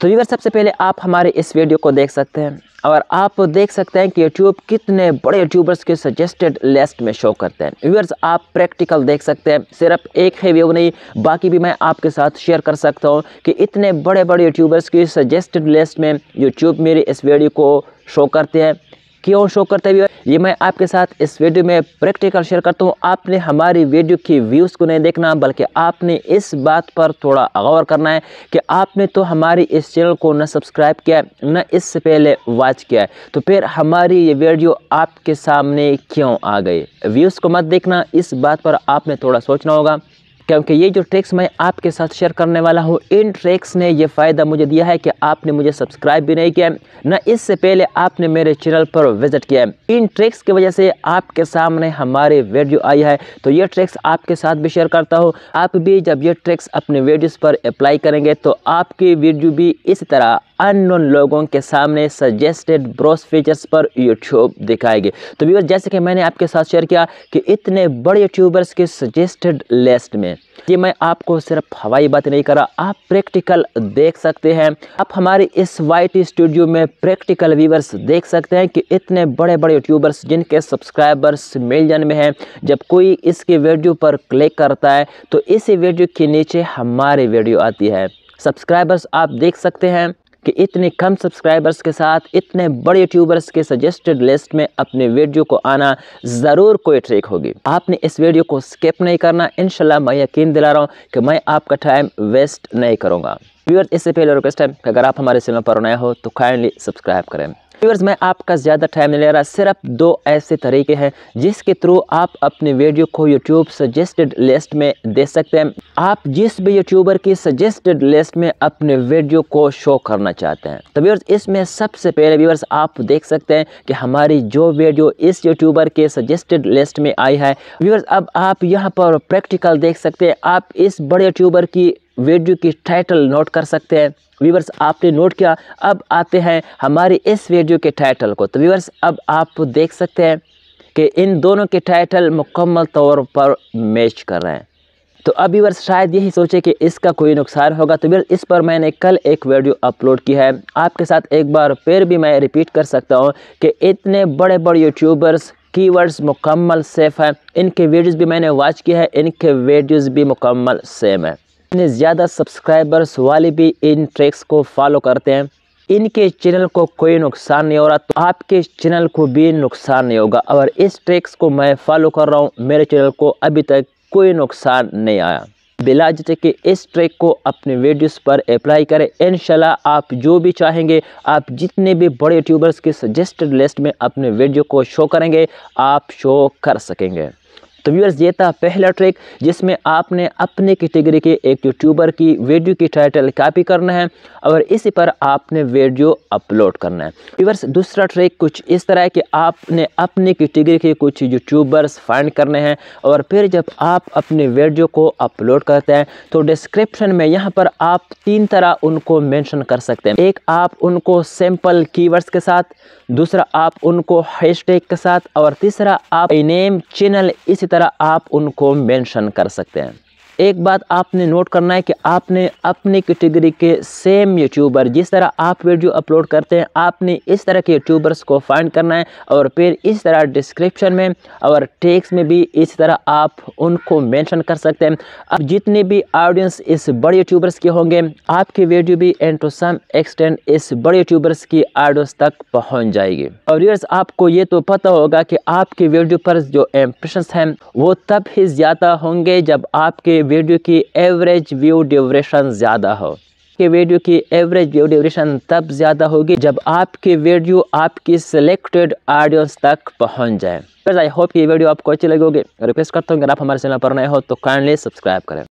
तो वीवर सबसे पहले आप हमारे इस वीडियो को देख सकते हैं और आप देख सकते हैं कि यूट्यूब कितने बड़े यूट्यूबर्स के सजेस्टेड लिस्ट में शो करते हैं व्यूअर्स आप प्रैक्टिकल देख सकते हैं सिर्फ एक है व्यू नहीं बाकी भी मैं आपके साथ शेयर कर सकता हूँ कि इतने बड़े बड़े यूट्यूबर्स की सजेस्टेड लिस्ट में यूट्यूब मेरी इस वीडियो को शो करते हैं की ओर शो करते हुए ये मैं आपके साथ इस वीडियो में प्रैक्टिकल शेयर करता हूँ आपने हमारी वीडियो की व्यूज़ को नहीं देखना बल्कि आपने इस बात पर थोड़ा गौर करना है कि आपने तो हमारी इस चैनल को न सब्सक्राइब किया है न इससे पहले वॉच किया है तो फिर हमारी ये वीडियो आपके सामने क्यों आ गई व्यूज़ को मत देखना इस बात पर आपने थोड़ा सोचना होगा क्योंकि ये जो ट्रिक्स मैं आपके साथ शेयर करने वाला हूँ इन ट्रिक्स ने ये फ़ायदा मुझे दिया है कि आपने मुझे सब्सक्राइब भी नहीं किया ना इससे पहले आपने मेरे चैनल पर विजिट किया इन ट्रिक्स की वजह से आपके सामने हमारे वीडियो आई है तो ये ट्रिक्स आपके साथ भी शेयर करता हूँ आप भी जब ये ट्रिक्स अपने वीडियोज़ पर अप्लाई करेंगे तो आपकी वीडियो भी इस तरह अननोन लोगों के सामने सजेस्टेड ब्रोस फीचर्स पर यूट्यूब दिखाएगी तो व्यूअर जैसे कि मैंने आपके साथ शेयर किया कि इतने बड़े यूट्यूबर्स के सजेस्टेड लिस्ट में ये मैं आपको सिर्फ हवाई बात नहीं करा आप प्रैक्टिकल देख सकते हैं आप हमारे इस वाई स्टूडियो में प्रैक्टिकल व्यूवर्स देख सकते हैं कि इतने बड़े बड़े यूट्यूबर्स जिनके सब्सक्राइबर्स मिलियन में हैं जब कोई इसके वीडियो पर क्लिक करता है तो इसी वीडियो के नीचे हमारी वीडियो आती है सब्सक्राइबर्स आप देख सकते हैं कि इतने कम सब्सक्राइबर्स के साथ इतने बड़े यूट्यूबर्स के सजेस्टेड लिस्ट में अपने वीडियो को आना ज़रूर कोई ट्रिक होगी आपने इस वीडियो को स्किप नहीं करना इन मैं यकीन दिला रहा हूँ कि मैं आपका टाइम वेस्ट नहीं करूँगा व्यूअर्स इससे पहले रिक्वेस्ट है अगर आप हमारे चैनल पर नए हो तो काइंडली सब्सक्राइब करें व्यूअर्स मैं आपका ज़्यादा टाइम नहीं ले रहा सिर्फ दो ऐसे तरीके हैं जिसके थ्रू आप अपने वीडियो को यूट्यूब सजेस्टेड लिस्ट में दे सकते हैं आप जिस भी यूट्यूबर की सजेस्टेड लिस्ट में अपने वीडियो को शो करना चाहते हैं तो व्यूअर्स इसमें सबसे पहले व्यूअर्स आप देख सकते हैं कि हमारी जो वीडियो इस यूट्यूबर के सजेस्टेड लिस्ट में आई है व्यूअर्स अब आप यहाँ पर प्रैक्टिकल देख सकते हैं आप इस बड़े यूट्यूबर की वीडियो की टाइटल नोट कर सकते हैं वीवर्स आपने नोट किया अब आते हैं हमारे इस वीडियो के टाइटल को तो वीवर्स अब आप देख सकते हैं कि इन दोनों के टाइटल मुकम्मल तौर पर मैच कर रहे हैं तो अब वीवर्स शायद यही सोचे कि इसका कोई नुकसान होगा तो वीवर्स इस पर मैंने कल एक वीडियो अपलोड की है आपके साथ एक बार फिर भी मैं रिपीट कर सकता हूँ कि इतने बड़े बड़े यूट्यूबर्स कीवर्ड्स मुकम्मल सेफ़ हैं इनके वीडियोस भी मैंने वॉच किया है इनके वीडियोस भी मुकम्मल सेम है इतने ज़्यादा सब्सक्राइबर्स वाले भी इन ट्रैक्स को फॉलो करते हैं इनके चैनल को कोई नुकसान नहीं हो रहा तो आपके चैनल को भी नुकसान नहीं होगा और इस ट्रैक्स को मैं फॉलो कर रहा हूँ मेरे चैनल को अभी तक कोई नुकसान नहीं आया बिलाज के इस ट्रैक को अपने वीडियोस पर अप्लाई करें इन आप जो भी चाहेंगे आप जितने भी बड़े यूट्यूबर्स की सजेस्टेड लिस्ट में अपने वीडियो को शो करेंगे आप शो कर सकेंगे तो व्यूअर्स ये था पहला ट्रिक जिसमें आपने अपने कैटेगरी के एक यूट्यूबर की वीडियो की टाइटल कॉपी करना है और इसी पर आपने वीडियो अपलोड करना है व्यूअर्स दूसरा ट्रिक कुछ इस तरह है कि आपने अपने कैटेगरी के कुछ यूट्यूबर्स फाइंड करने हैं और फिर जब आप अपने वीडियो को अपलोड करते हैं तो डिस्क्रिप्शन में यहाँ पर आप तीन तरह उनको मैंशन कर सकते हैं एक आप उनको सैम्पल कीवर्ड्स के साथ दूसरा आप उनको हैश टैग के साथ और तीसरा आप नेम चैनल इसी तरह आप उनको मेंशन कर सकते हैं एक बात आपने नोट करना है कि आपने अपनी कैटेगरी के सेम यूट्यूबर जिस तरह आप वीडियो अपलोड करते हैं आपने इस तरह के यूट्यूबर्स को फाइंड करना है और फिर इस तरह डिस्क्रिप्शन में और टेक्स में भी इस तरह आप उनको मेंशन कर सकते हैं अब जितने भी ऑडियंस इस बड़े यूट्यूबर्स के होंगे आपकी वीडियो भी एंड टू सम एक्सटेंड इस बड़े यूट्यूबर्स की ऑडियंस तक पहुँच जाएगी और यूर्स आपको ये तो पता होगा कि आपकी वीडियो पर जो इम्प्रेशन हैं वो तब ही ज़्यादा होंगे जब आपके वीडियो की एवरेज व्यू ड्यूरेशन ज़्यादा हो कि वीडियो की एवरेज व्यू ड्यूरेशन तब ज़्यादा होगी जब आपकी वीडियो आपकी सिलेक्टेड ऑडियंस तक पहुंच जाए आई होप ये वीडियो आपको अच्छी लगेगी रिक्वेस्ट करता हूँ अगर आप हमारे चैनल पर नए हो तो काइंडली सब्सक्राइब करें